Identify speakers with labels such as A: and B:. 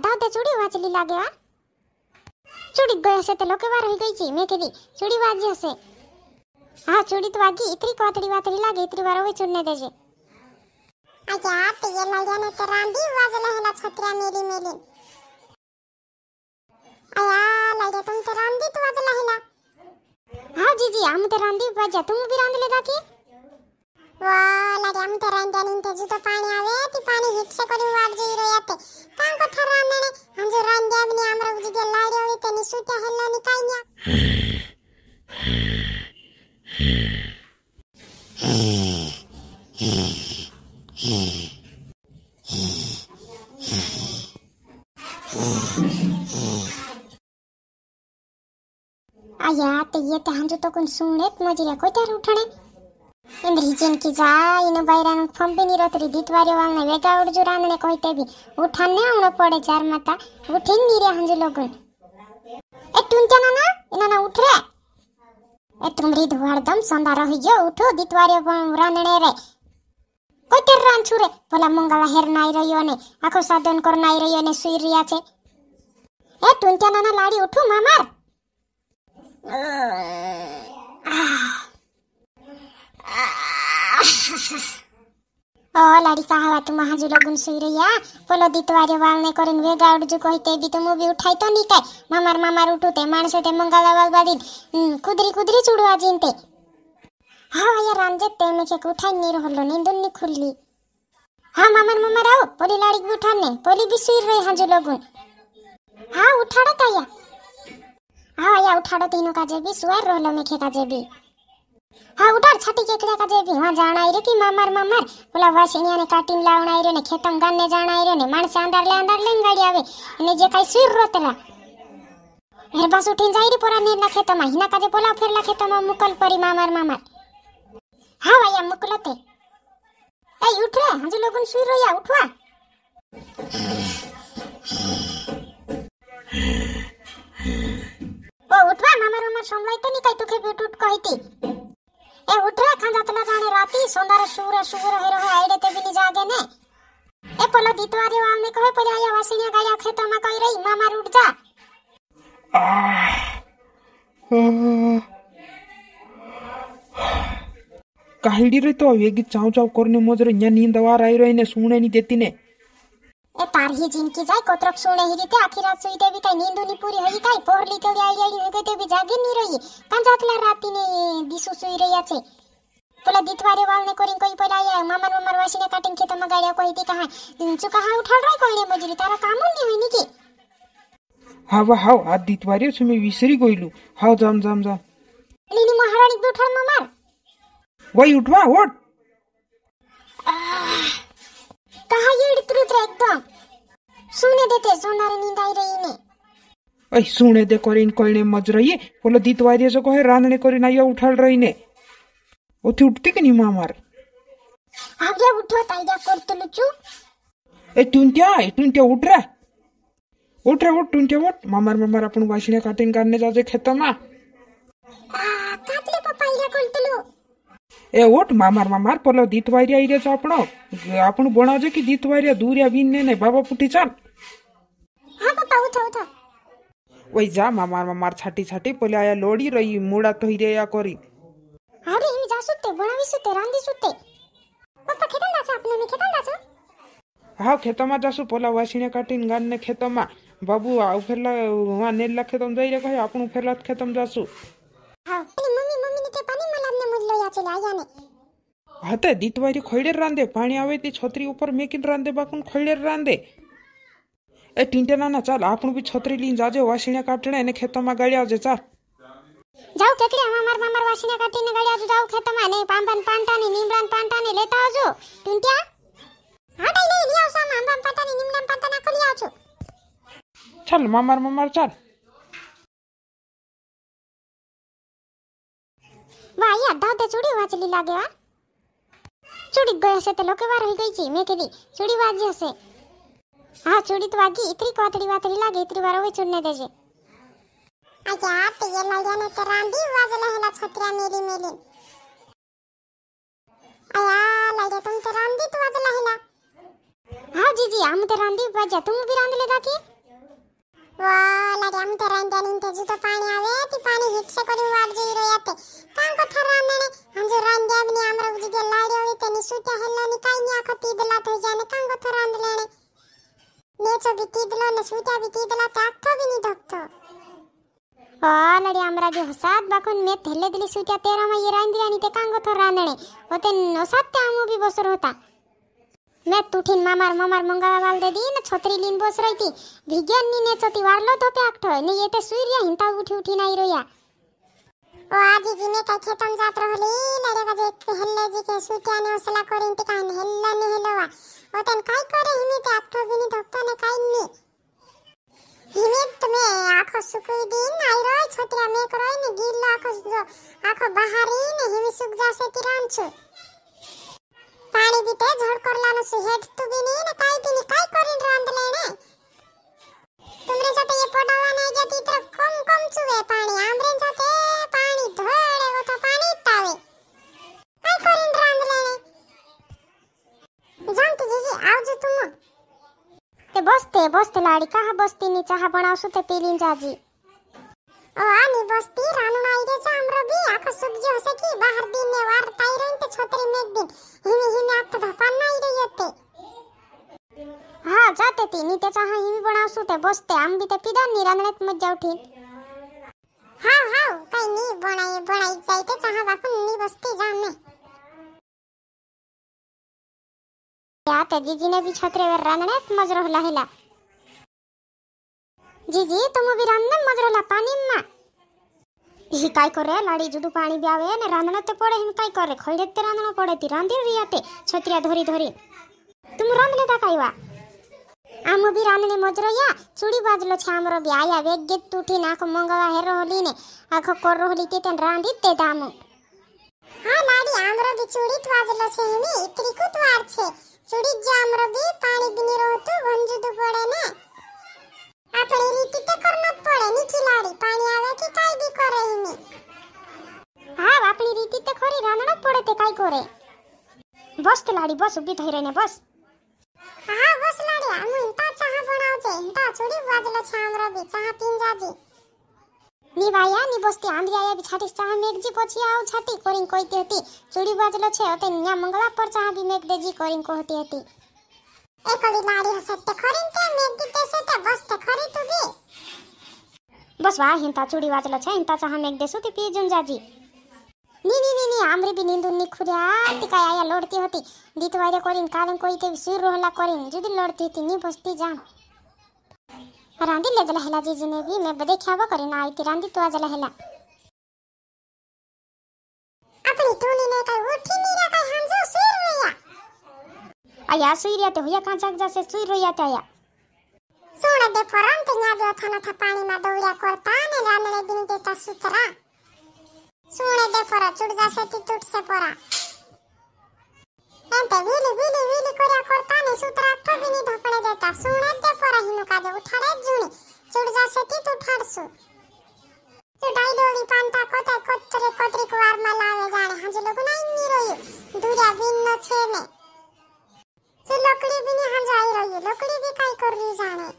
A: ધાધે ચૂડી વાંચલી લાગે આ ચૂડી ગઈ હશે તે લોકે વાર હોઈ ગઈ છે મેં કીધી ચૂડી વાંચી હશે હા ચૂડી તો વાગી ઇતરી કોતડી વાતડી લાગે ઇતરી વાર હવે ચૂડને
B: દેજે अया पिए ललिया ने तो राम भी वाजल है ना छतरा मेली मेली अया ललिया तुम तो राम भी तो वाजल है ना हाँ जी जी हम तो राम भी वाजा तुम भी राम ले दाकी ವಾಲ ಡ್ಯಾಮ್ ತರ ಅಂತ ನಿಂತೆ ಜೂತ ಪಾಣಿ ಅವೇ ತಿ ಪಾಣಿ ಹಿಟ್ಸೆ ಕೊಡಿ ವಾಡ್ಜು ಇರೋ ಯಾತೆ ಕಾಂಕೋ ಥರ ಅನ್ನನೆ ಅಂಜು ರಾನ್ ಡ್ಯಾಮ್ ನಿ ಆಮ್ರ ಉಜಿಗೆ ಲಾಡಿ ಹೋಯಿತೆ ನಿ ಸೂಟ ಹೆಲ್ಲ ನಿ ಕಾಯ್ಯ
A: આ યાદ તે યે તે હાંજો તો કોણ સુણે મજરે કોઈ તાર ઉઠણે ಇಂದ್ರೆ ಈಜೇನ್ಕಿ ಜಾಯಿನ ಬೈರಾನ ಪಂಪಿನಿರೋತ್ರಿ ದಿತ್ವಾರಿ ವಾಲ್ನ ವೇಗ ಹುಡ್ಜು ರಾನನೆ ಕೊಯ್ತೇವಿ ಊಟನ್ನೇ ಅವನ ಪೋಡೆ ಜಾರ್ ಮತ ಊಟಿಂಗ್ ನೀರಿ ಹಂಜು ಲೋಗುನ್ ಎ ಟುಂಚನನ ಇನ್ನ ಉಟ್ರೆ ಎ ತುಂಬ್ರಿ ಧುವಾಡ್ದಂ ಸೊಂದಾರ ಹಿಗ್ಯೋ ಉಠು ದಿತ್ವಾರಿ ರಾನಣೆ ರೇ ಕೊಯ್ತೇರ್ ರಾನ್ ಚೂರೆ ಪೊಲ ಮುಂಗಲ ಹೆರ್ ನಾಯಿ ರಯೋನೆ ಅಕೋ ಸಾಧನ್ ಕೊರ್ ನಾಯಿ ರಯೋನೆ ಸುಯಿರಿ ಆಚೆ ಎ ಟುಂಚನನ ಲಾಡಿ ಉಠು ಮಾಮಾರ್ ಆಹ್ ओ लड़का हवा तुम वहां जो लोगन सुई रहिया बोलो दी तुम्हारे वाल ने करेन वे गाउड जो कहते भी तो मूवी उठाई तो नहीं कई मामार मामार उठू ते मानसे ते मंगाला वाल बादी कुदरी कुदरी चुड़वा जीनते हाँ यार रंजत ते में के उठाई नहीं रहलो नींद नहीं खुली हाँ मामार मामार आओ पोली लाड़ी भी उठाने पोली भी सुई रही हाँ जो लोगन हाँ उठाड़ो ताया हाँ या उठाड़ो तीनों का जेबी सुअर रहलो में के का जेबी हा उठार छाती के कड़े काजे भी वहां जाना रे की मामर मामर बोला वासिनिया ने काटिन लावना रे ने खेतम गाने जाना रे ने माणस अंदर ले अंदर लेन गाड़ी आवे ने जे काई सुर रोतला मेरे पास उठिन जाई रे पोरा ने ना खेतम हिना काजे बोला फिर ला खेतम मुकल परी मामर मामर हा भैया मुकलते ए उठ रे हम लोगन सुर रोया उठवा ও উঠবা মামার মামার সমলাইতে নি কাই তোকে বিউটুট কইতি ए उठे खंजातला जाने राती सोंदर शूर शूर हेरो है आईडे ते बिली जागे ने ए पोलो दीतवारी वाल ने कहे पहले आया वासिनिया गाया खेतों में कोई रही मामा रूट जा
C: काहिड़ी रे तो ये की चाव चाव करने मोजरे न्या नींद आवा रही रही ने सुने नहीं देती ने
A: એ પારહી જિંદગી જાય કોતરક સુણે હી રીતે આખી રાત સુઈ દેવી કાઈ નીંદ ની પૂરી હઈ કાઈ પોર નીકળી આઈ આઈ હે તે બી જાગી ની રહી કાં જાતલા રાતી ને દીસુ સુઈ રહ્યા છે પેલા દીતવારે વાલ ને કરીને કોઈ પર આયા મામા મામા વાસીને કાટીને ખેતર માં ગાડ્યા કોઈ દી કહા ચુ કહા ઉઠાડ રહી કોઈ ને મજૂરી તારા કામ ની હોય ની કે
C: હાવ હાવ આ દીતવારે છું મે વિસરી ગઈલું હાવ જામ જામ જામ
A: લીની મહારાણી બેઠા મામા
C: વઈ ઉઠવા ઓટ
A: કહાય ડિક્રુત રે એકદમ दे સુને દેતે સોનારે નીંદાઈ રહીને
C: ઓય સુણે દે કરીને કોઈને મજ રહીએ બોલો દીત વારી છો કહે રાંધણે કરીને આયા ઉઠાડ રહીને ઓથી ઉઠતી કે નહીં મામાર
A: આજે ઉઠો ए કરતલું છું
C: એ उठ એ उठ ઉઠ રે ઉઠ રે मामार मामार ઉઠ મામાર મામાર આપણું વાસણ્યા કાઢીને કાઢને आ ખેતરમાં
A: કાટલે પપ્પા આઈડા કરતલું
C: ಏ ಓಟ್ ಮಾಮಾರ್ ಮಾಮಾರ್ ಪಲ್ಲ ದೀತ್ ವಾಯ್ರಿ ಆಯ್ರೆ ಛ ಆಪಣ ಆಪಣ ಬಣಾಜೆ ಕಿ ದೀತ್ ವಾಯ್ರಿ ದೂರ್ಯ ಬಿನ್ನೆ ನೆ ಬಾಬಾ ಪುಟಿ ಚನ್ હા પપ્પા હું જાઉં જાઉં ઓય જા મામાર મામાર છાટી છાટી પલે આયા લોડી રહી મૂળા તો હિરેયા કરી
A: અરે એમ જા સુતે બનાવી સુતે રાંધી સુતે પપ્પા
B: ખેતર ના છે આપને ને ખેતર ના છે
C: હા ખેતમાં જાશું પોલા વાસીને કાટીને ગાન ને ખેતમાં બાબુ આ ઉફેરલા હા નેલા ખેતમ જઈ રહ્યા કહે આપણું ફેરલા ખેતમ જાશું હા હતા દીતવારી ખોઈડેર રાંધે પાણી આવે તે છત્રી ઉપર મેકીને રાંધે બાકુન ખોઈડેર રાંધે એ ટીંટેનાના ચાલ આપણું બી છત્રી લઈને જાજે વાસીણા કાઢણે એને ખેતરમાં ગાડી આવજે ચાલ
A: જાઓ કેકડી અમાર માર માર વાસીના કાટીને ગાડી આજુ જાઓ ખેતમાં ને પાંબન પાંટાની નીમડાન પાંટાની લેતા આવજો ટીંટિયા હા તઈ નહીં આવસા માંબન પાંટાની નીમડાન પાંટાના કરી આવજો
C: ચાલ મામાર મામાર ચાલ
A: ಚೂಡಿ ವಾಚಲಿಲ್ಲಾಗ್ಯವ ಚೂಡಿದ್ದು ಎಸೆತ ಲೋಕವಾರ ಹೀಗೈಚಿ ಮೇಥಿದಿ ಚೂಡಿ ವಾಜ್ಯ ಹಸೆ ಆ ಚೂಡಿದ್ದು ವಾಜಿ ಇತ್ರಿ ಕ್ವಾತಡಿ ವಾತಲಿಲ್ಲಾಗ ಇತ್ರಿ ವರವೇ ಚುಡ್ನೆ ದೇಜೆ ಅಯ್ಯಾ ಪಿಯೆ ಮಲ್ಯಾನ ತರಾಂಬಿ ವಾಜಲ ಹೆಲ ಛತ್ರ್ಯಾ ಮೇಲಿ ಮೇಲಿನ್ ಅಯ್ಯಾ
B: ಲಡ್ಯ ತುಮ್ ತರಾಂಬಿ ತು ವಾಜಲ ಹೆಲ हाँ जी जी हम तो रांधी बाजा तुम भी रांध ले दाकी વાલા કેમ તે રાંધ્યા ની તેજુ તો પાણી આવે તે પાણી હિકસે કોની વાટ જોઈ રહ્યા તે કાં કો થર રાંધણે હંજો રાંધ્યા ની આમરો ઉજી કે લાડ્યો હોય તેની સૂટે હેલ્લા ની કાઈ ની આખો તીદલા થઈ જાને કાં કો થર રાંધ લેણે નેચો બી તીદલો ને સૂટા બી તીદલા તાકતો બી ની ધોકતો
A: ಆಲಡಿ ಅಮರಾಜು ಹೊಸಾದ್ ಬಾಕೊಂಡ್ ಮೇ ತೆಲ್ಲೆದಲಿ ಸೂಚ ತೇರಮ್ಮ ಈ ರಾಂದಿರಾನಿ ತೆಕಾಂಗೋ ಥೋ ರಾಂದಣೆ ಒತೆ ಹೊಸತ್ತೆ ಅಮ್ಮು ಬಿ ಬಸರು ಹೋತಾ ને તૂઠીન મામાર મમાર મંગાવા વાલ દે દી ને છોતરી લીન બોસ રહીતી ભીગ્યાન ની ને ચોતી વારલો ધોપે આખઠો ને એ તે સુઈ રહ્યા હિંતા ઉઠી ઉઠી નાઈ રહ્યા
B: ओ आजी जी ने कखे तम जात रहली लड़े बजे हेल्ले जी के सुतिया ने हौसला करिन ते कान हेल्ला ने हेलवा ओ तन काय करे हिमे ते आपठो बिनी धक्का ने काय नी हिमे तुमे आखो सुकुई दिन आई रोय छोटिया में करोय ने गिरलो आखो आखो बाहरी ने हिमे सुख जासे तिरान छु ಜೊತೆ ಜೋಡ್ಕೊಡ್ಲಾನು ಸುಹೇಡ್ ತುಬಿನಿ ನ ಕಾಯ್ತೀನಿ ಕಾಯ್ಕೊರಿನ್ರ ಅಂದಲೇನೆ ತುಮ್ರೆ ಜೊತೆ ಈ ಪೋಟೋವಾ ನೈಗೆ ತಿತ್ರ ಕಮ್ ಕಮ್ ಚುವೆ ಪಾಣಿ ಆಮ್ರೆನ್ ಜೊತೆ ಪಾಣಿ ಧೋಡೆ ಗೊತ್ತ ಪಾಣಿ ಇತ್ತಾವೆ ಕಾಯ್ಕೊರಿನ್ರ ಅಂದಲೇನೆ ಜಾಂತಿ ಜಿಜಿ ಆವ್ಜು ತುಮ್ಮ
A: તે બસતે બસતે લાડી કાહ બસ્તીની ચાહ બનાવશું તે પીલીન જાજી
B: ઓ આની બસ્તી રાનુના આઈરે છે આમરો બી આખો સુખ જો હશે કી બહાર દિન ને વાર તાઈ રહીને છોતરી મેક દિન
A: पोचते आंबी तर तो पिदा निरांगणात मज्जा उठेल हा हा
B: काही नाही बनाई बनाई जायते तो चहा वाकून मी बसते जाम नाही
A: त्या त्या तो जिजीने बी छत्रेवर रांगण्यात मजरो लाहिला जीजी तुम भी रांगण मजरोला पाणी मा ही काय करे लाडी जुदू पाणी ब्यावे ने रांधण ते पडे हिन काय करे खोळडे ते रांधण पडे ती रांधी रियाते छत्रिया धोरी धोरी तुम रांधले का काय वा આમ બી રાનને મજરયા ચૂડી બાજલો છે આમરો બી આયા વેગે તૂટી નાખો મંગવા હેરો હોલીને આખો કોરો હોલી તે તન રાંધી તે દામો
B: હા લાડી આમરો બી ચૂડી ત્વાજલો છે એની ઇતરી કુતવાર છે ચૂડી જ આમરો બી પાણી બી નીરો તો ગંજુદુ પડે ને આપણે રીતિ તે કરનો પડે ની ખિલાડી પાણી આવે કે કાઈ બી કરે
A: એની હા આપણી રીતિ તે ખરી રાંધણો પડે તે કાઈ કરે બસ તે લાડી બસ ઊભી થઈ રહીને બસ
B: ಅಯ್ಯ ಮು ಇಂತ ಚಹಾ ಬಣಾವಚೆ ಇಂತ ಚುಡಿ ವಾಜಲ ಛಾಮ್ರ ಬಿ ಚಹಾ ಪಿಂಜಾಜಿ ની વાયા ની બસ્તી
A: આંધી આયા બી છાટી ચા મેક જી પછી આવ છાટી કોરિંગ કોઈતી હતી ચુડી બાજલો છે અતે ન્યા મંગળા પર ચા બી મેક દેજી કોરિંગ કોહતી હતી
B: એ કોલી લાડી
A: હસે તે ખરીન
B: તે મેક દી તે સે તે બસ તે ખરી તું બી
A: બસ વાહ હિંતા ચુડી વાજલો છે હિંતા ચા મેક દેસુ તી પી જું જાજી नी नी नी आमरी बी निंदून निखुऱ्या ती काय आया लोडती होती दीत वायदे करीन कालन कोई ते सुर रोहला करीन जुदी लोडती थी नी बसती जान रांदी ले जला हेला जीजी ने भी मैं बदे ख्यावा करीन आई थी रांदी तो आ जला हेला
B: अपनी टोली ने काय उठी नी रा काय हम जो सुर रोया आया सुई रिया ते होया कांचा जैसे सुई रोया ते आया सोना देखो राम ते न्या जो था ना था पानी में दौड़िया करता ने रानले बिन देता सुतरा ಸುಮ್ಮನೆ ಪೊರ ಚುಡ್ದ ಸತಿ ತುಟ್ಸೆ ಪೊರ ಎಂತೆ ವೀಲಿ ವೀಲಿ ವೀಲಿ ಕೊರಿಯ ಕೊಡ್ತಾನೆ ಸೂತ್ರ ಅಪ್ಪವಿನಿ ಧಪಡೆ ದೇತ ಸುಮ್ಮನೆ ಪೊರ ಹಿನ್ನು ಕಾದೆ ಉಠಾಡೆ ಜುಣಿ ಚುಡ್ದ ಸತಿ ತುಠಾಡ್ಸು ಚುಡಾಯಿ ಡೋಳಿ ಪಾಂತ ಕೊತೆ ಕೊತ್ತರೆ ಕೊತ್ರಿ ಕುವಾರ್ ಮಲಾವೆ ಜಾಣೆ ಹಂಜು ಲಗುನ ಇನ್ನಿ ರೋಯು ದೂರ ವಿನ್ನ ಛೇನೆ ಚು ಲೊಕಡಿ ಬಿನಿ ಹಂಜು ಆಯಿ ರೋಯು ಲೊಕಡಿ ಬಿ ಕಾಯಿ ಕೊರ್ರಿ ಜಾಣೆ